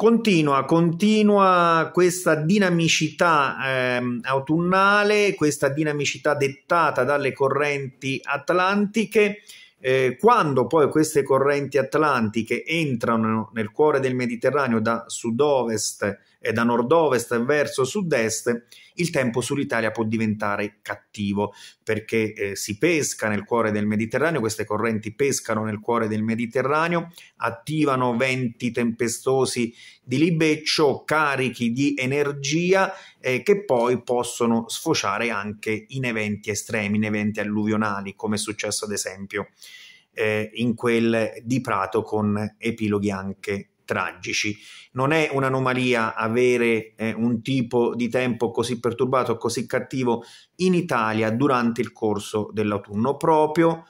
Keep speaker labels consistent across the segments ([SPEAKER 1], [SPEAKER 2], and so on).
[SPEAKER 1] Continua, continua questa dinamicità eh, autunnale, questa dinamicità dettata dalle correnti atlantiche. Eh, quando poi queste correnti atlantiche entrano nel cuore del Mediterraneo da sud-ovest e da nord-ovest verso sud-est, il tempo sull'Italia può diventare cattivo cattivo perché eh, si pesca nel cuore del Mediterraneo, queste correnti pescano nel cuore del Mediterraneo, attivano venti tempestosi di libeccio, carichi di energia eh, che poi possono sfociare anche in eventi estremi, in eventi alluvionali, come è successo ad esempio eh, in quel di Prato con epiloghi anche tragici. Non è un'anomalia avere eh, un tipo di tempo così perturbato, così cattivo in Italia durante il corso dell'autunno, proprio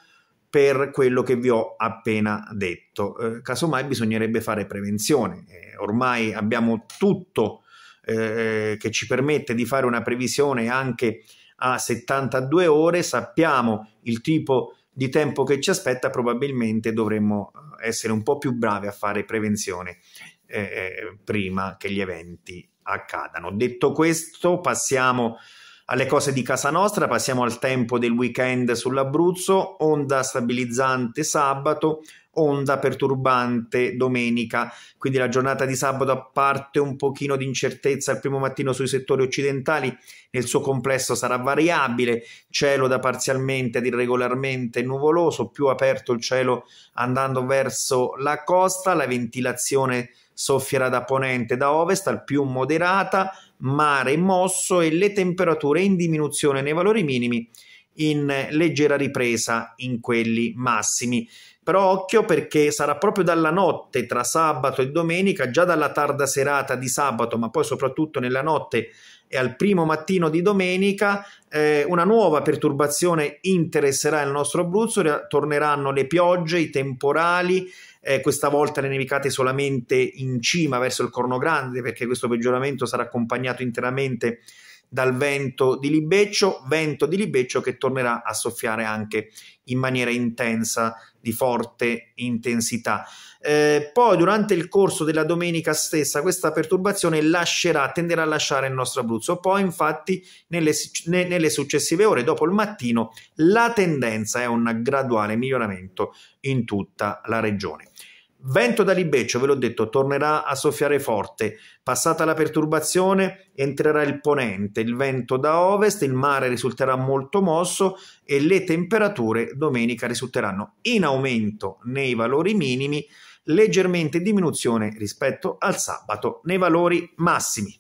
[SPEAKER 1] per quello che vi ho appena detto. Eh, casomai bisognerebbe fare prevenzione. Eh, ormai abbiamo tutto eh, eh, che ci permette di fare una previsione anche a 72 ore, sappiamo il tipo di di tempo che ci aspetta, probabilmente dovremmo eh, essere un po' più bravi a fare prevenzione eh, eh, prima che gli eventi accadano. Detto questo, passiamo alle cose di casa nostra, passiamo al tempo del weekend sull'Abruzzo, onda stabilizzante sabato, onda perturbante domenica, quindi la giornata di sabato a parte un pochino di incertezza il primo mattino sui settori occidentali, nel suo complesso sarà variabile, cielo da parzialmente ad irregolarmente nuvoloso, più aperto il cielo andando verso la costa, la ventilazione soffierà da ponente da ovest al più moderata, mare mosso e le temperature in diminuzione nei valori minimi in leggera ripresa in quelli massimi. Però occhio perché sarà proprio dalla notte tra sabato e domenica, già dalla tarda serata di sabato, ma poi soprattutto nella notte e al primo mattino di domenica, eh, una nuova perturbazione interesserà il nostro Abruzzo, torneranno le piogge, i temporali, eh, questa volta le nevicate solamente in cima verso il Corno Grande perché questo peggioramento sarà accompagnato interamente dal vento di Libeccio, vento di Libeccio che tornerà a soffiare anche in maniera intensa, di forte intensità. Eh, poi durante il corso della domenica stessa questa perturbazione lascerà, tenderà a lasciare il nostro Abruzzo, poi infatti nelle, ne, nelle successive ore dopo il mattino la tendenza è un graduale miglioramento in tutta la regione. Vento da Libeccio, ve l'ho detto, tornerà a soffiare forte. Passata la perturbazione entrerà il ponente, il vento da ovest, il mare risulterà molto mosso e le temperature domenica risulteranno in aumento nei valori minimi, leggermente in diminuzione rispetto al sabato nei valori massimi.